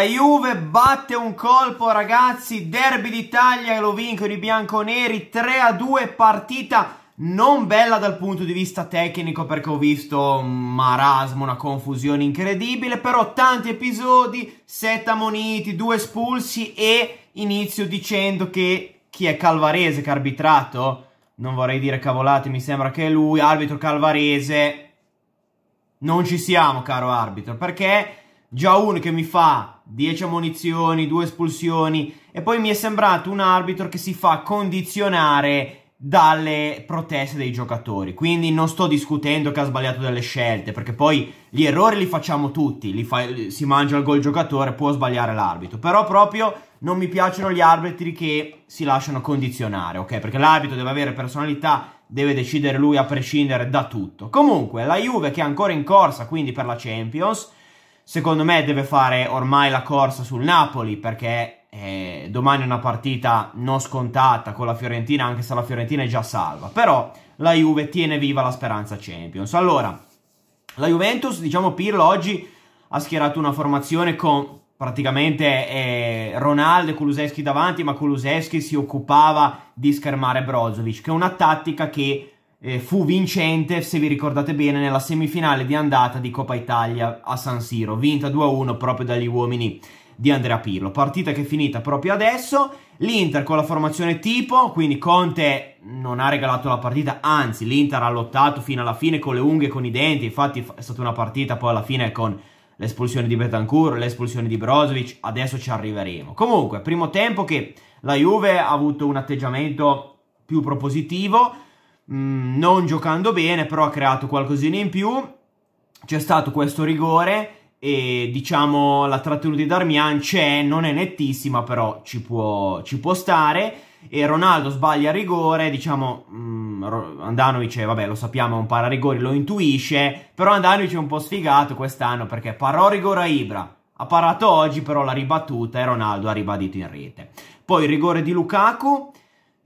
La Juve batte un colpo ragazzi, derby d'Italia lo vincono i bianconeri 3 a 2, partita non bella dal punto di vista tecnico perché ho visto un marasmo, una confusione incredibile, però tanti episodi, 7 ammoniti, 2 espulsi e inizio dicendo che chi è Calvarese che ha arbitrato, non vorrei dire cavolate, mi sembra che è lui, arbitro Calvarese, non ci siamo caro arbitro perché... Già uno che mi fa 10 ammonizioni, 2 espulsioni e poi mi è sembrato un arbitro che si fa condizionare dalle proteste dei giocatori. Quindi non sto discutendo che ha sbagliato delle scelte, perché poi gli errori li facciamo tutti, li fa, si mangia il gol il giocatore, può sbagliare l'arbitro. Però proprio non mi piacciono gli arbitri che si lasciano condizionare, ok? Perché l'arbitro deve avere personalità, deve decidere lui a prescindere da tutto. Comunque, la Juve che è ancora in corsa, quindi per la Champions secondo me deve fare ormai la corsa sul Napoli perché eh, domani è una partita non scontata con la Fiorentina anche se la Fiorentina è già salva però la Juve tiene viva la speranza Champions allora la Juventus diciamo Pirlo oggi ha schierato una formazione con praticamente eh, Ronaldo e Kuluseschi davanti ma Kuluseschi si occupava di schermare Brozovic che è una tattica che eh, fu vincente, se vi ricordate bene, nella semifinale di andata di Coppa Italia a San Siro, vinta 2-1 proprio dagli uomini di Andrea Pirlo. Partita che è finita proprio adesso, l'Inter con la formazione tipo, quindi Conte non ha regalato la partita, anzi l'Inter ha lottato fino alla fine con le unghie e con i denti, infatti è stata una partita poi alla fine con l'espulsione di Betancourt, l'espulsione di Brozovic, adesso ci arriveremo. Comunque, primo tempo che la Juve ha avuto un atteggiamento più propositivo, Mm, non giocando bene, però ha creato qualcosina in più. C'è stato questo rigore e diciamo la trattenuta di Darmian c'è, non è nettissima, però ci può, ci può, stare. E Ronaldo sbaglia il rigore, diciamo mh, mm, Andanovic, vabbè lo sappiamo, è un pararigori, lo intuisce, però Andanovic è un po' sfigato quest'anno perché parò rigore a Ibra, ha parato oggi però l'ha ribattuta e Ronaldo ha ribadito in rete. Poi il rigore di Lukaku,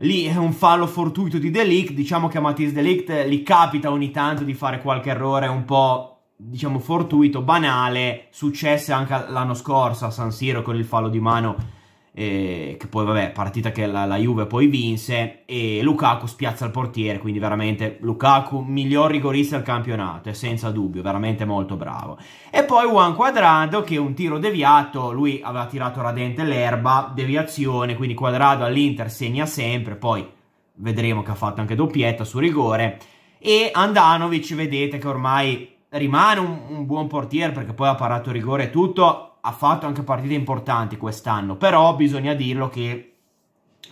Lì è un fallo fortuito di Delict, diciamo che a Matisse Delict gli capita ogni tanto di fare qualche errore un po', diciamo, fortuito, banale, successe anche l'anno scorso a San Siro con il fallo di mano eh, che poi vabbè partita che la, la, Juve poi vinse e Lukaku spiazza il portiere quindi veramente Lukaku miglior rigorista del campionato è senza dubbio veramente molto bravo e poi Juan Quadrado che un tiro deviato lui aveva tirato radente l'erba deviazione quindi Quadrado all'Inter segna sempre poi vedremo che ha fatto anche doppietta su rigore e Andanovic vedete che ormai rimane un, un buon portiere perché poi ha parato rigore e tutto ha fatto anche partite importanti quest'anno, però bisogna dirlo che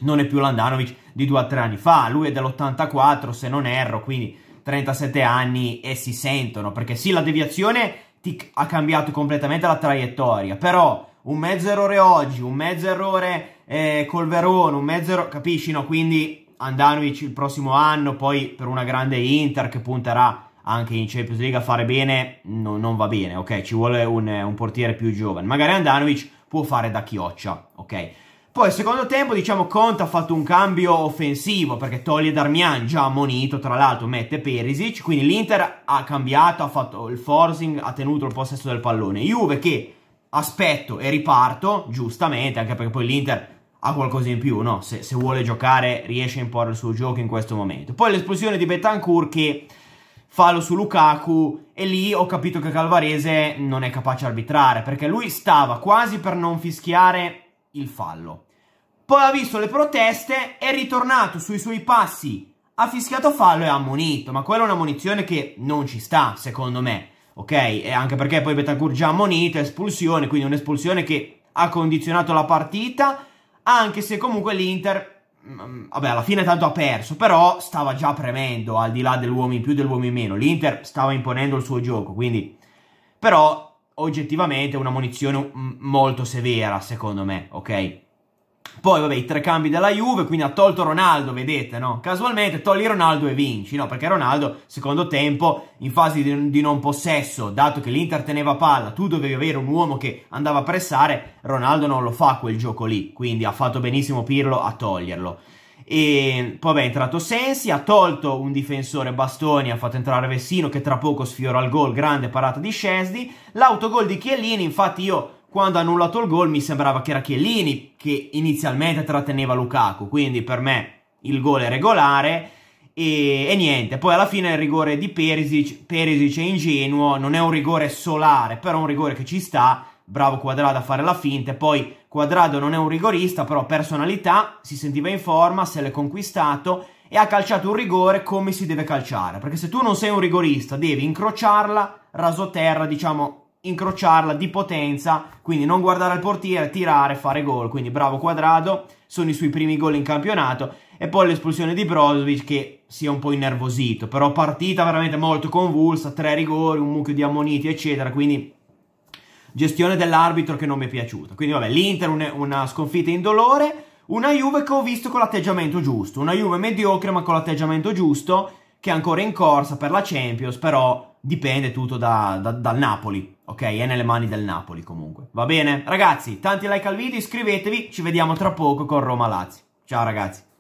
non è più l'Andanovic di 2-3 anni fa, lui è dell'84 se non erro, quindi 37 anni e si sentono, perché sì la deviazione ti ha cambiato completamente la traiettoria, però un mezzo errore oggi, un mezzo errore eh, col Verona, un mezzo errore, capisci no? Quindi Andanovic il prossimo anno, poi per una grande Inter che punterà anche in Champions League a fare bene no, non va bene, ok? Ci vuole un, un, portiere più giovane. Magari Andanovic può fare da chioccia, ok? Poi secondo tempo, diciamo, Conte ha fatto un cambio offensivo perché toglie Darmian, già ammonito, tra l'altro mette Perisic, quindi l'Inter ha cambiato, ha fatto il forcing, ha tenuto il possesso del pallone. Juve che aspetto e riparto, giustamente, anche perché poi l'Inter ha qualcosa in più, no? Se, se vuole giocare riesce a imporre il suo gioco in questo momento. Poi l'esplosione di Betancourt che fallo su Lukaku e lì ho capito che Calvarese non è capace di arbitrare perché lui stava quasi per non fischiare il fallo. Poi ha visto le proteste, è ritornato sui suoi passi, ha fischiato fallo e ha ammonito, ma quella è una munizione che non ci sta, secondo me. Ok? E anche perché poi Betancourt già ha ammonito, espulsione, quindi un'espulsione che ha condizionato la partita, anche se comunque l'Inter Mm, vabbè, alla fine tanto ha perso, però stava già premendo, al di là dell'uomo in più e dell'uomo in meno. L'Inter stava imponendo il suo gioco, quindi... Però, oggettivamente, è una munizione mm, molto severa, secondo me, ok? Poi, vabbè, i tre cambi della Juve, quindi ha tolto Ronaldo, vedete, no? Casualmente togli Ronaldo e vinci, no? Perché Ronaldo, secondo tempo, in fase di, di non possesso, dato che l'Inter teneva palla, tu dovevi avere un uomo che andava a pressare, Ronaldo non lo fa quel gioco lì, quindi ha fatto benissimo Pirlo a toglierlo. E poi vabbè, è entrato Sensi, ha tolto un difensore Bastoni, ha fatto entrare Vessino che tra poco sfiora il gol, grande parata di Scesdi. L'autogol di Chiellini, infatti io quando ha annullato il gol mi sembrava che era Chiellini che inizialmente tratteneva Lukaku, quindi per me il gol è regolare e, e niente, poi alla fine il rigore di Perisic, Perisic è ingenuo, non è un rigore solare, però è un rigore che ci sta, bravo Quadrado a fare la finta, e poi Quadrado non è un rigorista, però personalità, si sentiva in forma, se l'è conquistato e ha calciato un rigore come si deve calciare, perché se tu non sei un rigorista devi incrociarla, raso terra, diciamo incrociarla di potenza, quindi non guardare al portiere, tirare, fare gol. Quindi bravo Quadrado, sono i suoi primi gol in campionato. E poi l'espulsione di Brozovic che si è un po' innervosito, però partita veramente molto convulsa, tre rigori, un mucchio di ammoniti, eccetera, quindi gestione dell'arbitro che non mi è piaciuta. Quindi vabbè, l'Inter un, una sconfitta in dolore, una Juve che ho visto con l'atteggiamento giusto, una Juve mediocre ma con l'atteggiamento giusto che è ancora in corsa per la Champions, però dipende tutto da, da, dal Napoli, ok? È nelle mani del Napoli comunque. Va bene? Ragazzi, tanti like al video, iscrivetevi, ci vediamo tra poco con Roma Lazio. Ciao ragazzi!